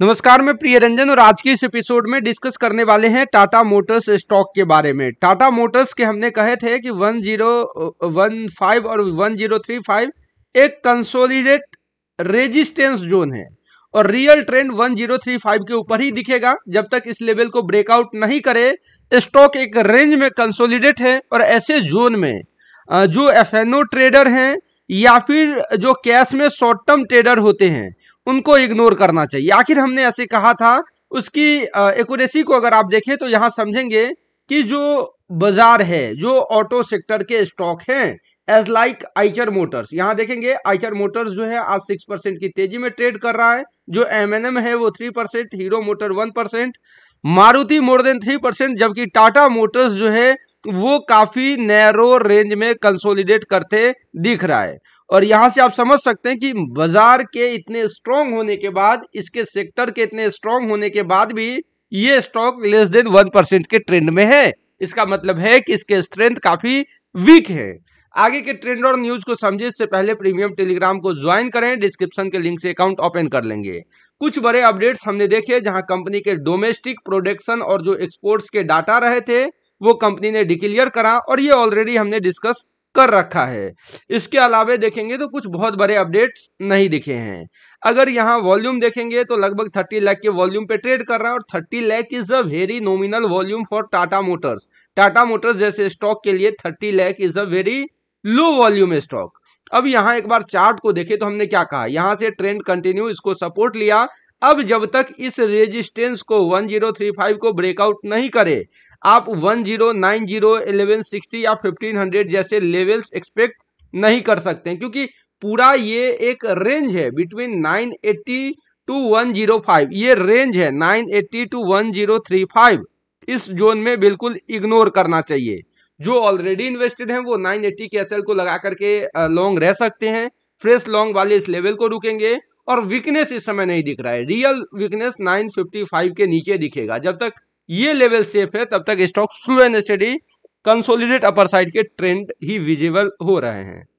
नमस्कार मैं प्रिय रंजन और आज के इस एपिसोड में डिस्कस करने वाले हैं टाटा मोटर्स स्टॉक के बारे में टाटा मोटर्स के हमने कहे थे कि वन जीरो और वन जीरो थ्री फाइव एक कंसोलिडेट रेजिस्टेंस जोन है और रियल ट्रेंड 1035 के ऊपर ही दिखेगा जब तक इस लेवल को ब्रेकआउट नहीं करे स्टॉक एक रेंज में कंसोलिडेट है और ऐसे जोन में जो एफ ट्रेडर हैं या फिर जो कैश में शॉर्ट टर्म ट्रेडर होते हैं उनको इग्नोर करना चाहिए आखिर हमने ऐसे कहा था उसकी एक्यूरेसी को अगर आप देखें तो यहाँ समझेंगे कि जो बाजार है जो ऑटो सेक्टर के स्टॉक हैं एज लाइक आइचर मोटर्स यहाँ देखेंगे आइचर मोटर्स जो है आज सिक्स परसेंट की तेजी में ट्रेड कर रहा है जो एम एन एम है वो three percent Hero Motor one percent Maruti more than three percent जबकि टाटा मोटर्स जो है वो काफ़ी नैरो रेंज में कंसोलिडेट करते दिख रहा है और यहाँ से आप समझ सकते हैं कि बाजार के इतने स्ट्रांग होने के बाद इसके सेक्टर के इतने स्ट्रांग होने के बाद भी ये stock less than one percent के ट्रेंड में है इसका मतलब है कि इसके स्ट्रेंथ काफ़ी वीक है आगे के ट्रेंड और न्यूज को समझे इससे पहले प्रीमियम टेलीग्राम को ज्वाइन करें डिस्क्रिप्शन के लिंक से अकाउंट ओपन कर लेंगे कुछ बड़े अपडेट्स हमने देखे जहां कंपनी के डोमेस्टिक प्रोडक्शन और जो एक्सपोर्ट्स के डाटा रहे थे वो कंपनी ने डिक्लेयर करा और ये ऑलरेडी हमने डिस्कस कर रखा है इसके अलावा देखेंगे तो कुछ बहुत बड़े अपडेट्स नहीं दिखे हैं अगर यहाँ वॉल्यूम देखेंगे तो लगभग 30 लाख के वॉल्यूम पे ट्रेड कर रहा है और 30 lakh is a very nominal volume for Tata Motors Tata Motors जैसे स्टॉक के लिए 30 lakh is a very low volume stock अब यहाँ एक बार चार्ट को देखें तो हमने क्या कहा यहाँ से ट्रेंड कंटिन्यू इसको सपोर्ट लिया अब जब तक इस रेजिस्टेंस को 1035 को ब्रेकआउट नहीं करे आप 1090, 1160 या 1500 जैसे लेवल्स एक्सपेक्ट नहीं कर सकते क्योंकि पूरा ये एक रेंज है बिटवीन 980 टू 105 ये रेंज है 980 टू 1035 इस जोन में बिल्कुल इग्नोर करना चाहिए जो ऑलरेडी इन्वेस्टेड हैं वो 980 के एस को लगा करके लॉन्ग रह सकते हैं फ्रेश लॉन्ग वाले इस लेवल को रुकेंगे और वीकनेस इस समय नहीं दिख रहा है रियल वीकनेस 955 के नीचे दिखेगा जब तक ये लेवल सेफ है तब तक stock slow and study consolidate upper side के ट्रेंड ही विजिबल हो रहे हैं